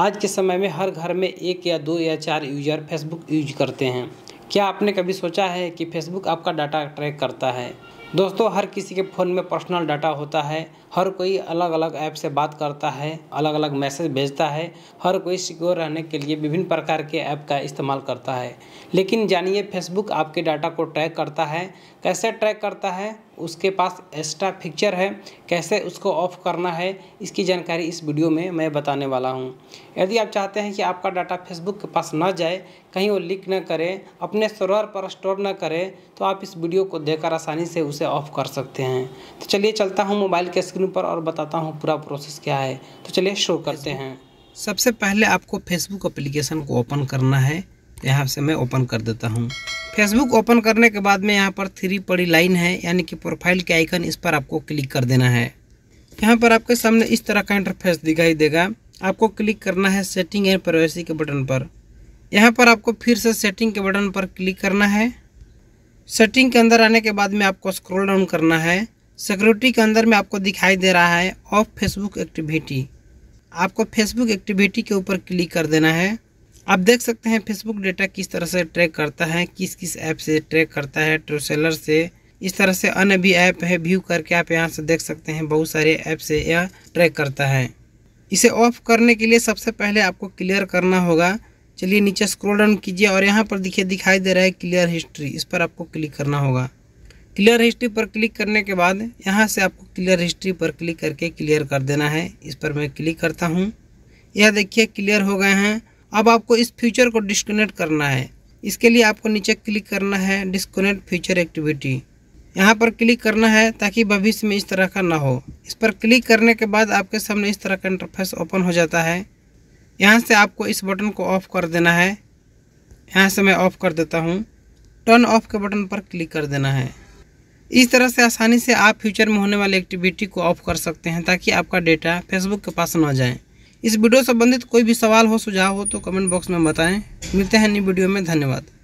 आज के समय में हर घर में एक या दो या चार यूजर फेसबुक यूज करते हैं क्या आपने कभी सोचा है कि फेसबुक आपका डाटा ट्रैक करता है दोस्तों हर किसी के फ़ोन में पर्सनल डाटा होता है हर कोई अलग अलग ऐप से बात करता है अलग अलग मैसेज भेजता है हर कोई सिक्योर रहने के लिए विभिन्न प्रकार के ऐप का इस्तेमाल करता है लेकिन जानिए फेसबुक आपके डाटा को ट्रैक करता है कैसे ट्रैक करता है उसके पास एक्स्ट्रा फीचर है कैसे उसको ऑफ करना है इसकी जानकारी इस वीडियो में मैं बताने वाला हूँ यदि आप चाहते हैं कि आपका डाटा फेसबुक के पास ना जाए कहीं वो लीक ना करें अपने सर्वर पर स्टोर ना करें तो आप इस वीडियो को देखकर आसानी से उस से ऑफ़ कर सकते हैं तो चलिए चलता हूँ मोबाइल के स्क्रीन पर और बताता हूँ पूरा प्रोसेस क्या है तो चलिए शुरू करते हैं सबसे पहले आपको फेसबुक अप्लीकेशन को ओपन करना है यहाँ से मैं ओपन कर देता हूँ फेसबुक ओपन करने के बाद में यहाँ पर थ्री पड़ी लाइन है यानी कि प्रोफाइल के आइकन इस पर आपको क्लिक कर देना है यहाँ पर आपके सामने इस तरह का इंटरफेस दिखाई देगा आपको क्लिक करना है सेटिंग एंड प्राइवेसी के बटन पर यहाँ पर आपको फिर से सेटिंग के बटन पर क्लिक करना है सेटिंग के अंदर आने के बाद में आपको स्क्रॉल डाउन करना है सिक्योरिटी के अंदर में आपको दिखाई दे रहा है ऑफ फेसबुक एक्टिविटी आपको फेसबुक एक्टिविटी के ऊपर क्लिक कर देना है आप देख सकते हैं फेसबुक डेटा किस तरह से ट्रैक करता है किस किस ऐप से ट्रैक करता है ट्रोसेलर से इस तरह से अन्य भी ऐप है व्यू करके आप यहाँ से देख सकते हैं बहुत सारे ऐप से यह ट्रैक करता है इसे ऑफ करने के लिए सबसे पहले आपको क्लियर करना होगा चलिए नीचे स्क्रोल डाउन कीजिए और यहाँ पर देखिए दिखाई दे रहा है क्लियर हिस्ट्री इस पर आपको क्लिक करना होगा क्लियर हिस्ट्री पर क्लिक करने के बाद यहाँ से आपको क्लियर हिस्ट्री पर क्लिक करके क्लियर कर देना है इस पर मैं क्लिक करता हूँ यह देखिए क्लियर हो गए हैं अब आपको इस फीचर को डिस्कनेक्ट करना है इसके लिए आपको नीचे क्लिक करना है डिस्कनेक्ट फीचर एक्टिविटी यहाँ पर क्लिक करना है ताकि भविष्य में इस तरह का ना हो इस पर क्लिक करने के बाद आपके सामने इस तरह का इंटरफेस ओपन हो जाता है यहाँ से आपको इस बटन को ऑफ़ कर देना है यहाँ से मैं ऑफ़ कर देता हूँ टर्न ऑफ के बटन पर क्लिक कर देना है इस तरह से आसानी से आप फ्यूचर में होने वाली एक्टिविटी को ऑफ कर सकते हैं ताकि आपका डेटा फेसबुक के पास ना जाए इस वीडियो संबंधित कोई भी सवाल हो सुझाव हो तो कमेंट बॉक्स में बताएं मिलते हैं नई वीडियो में धन्यवाद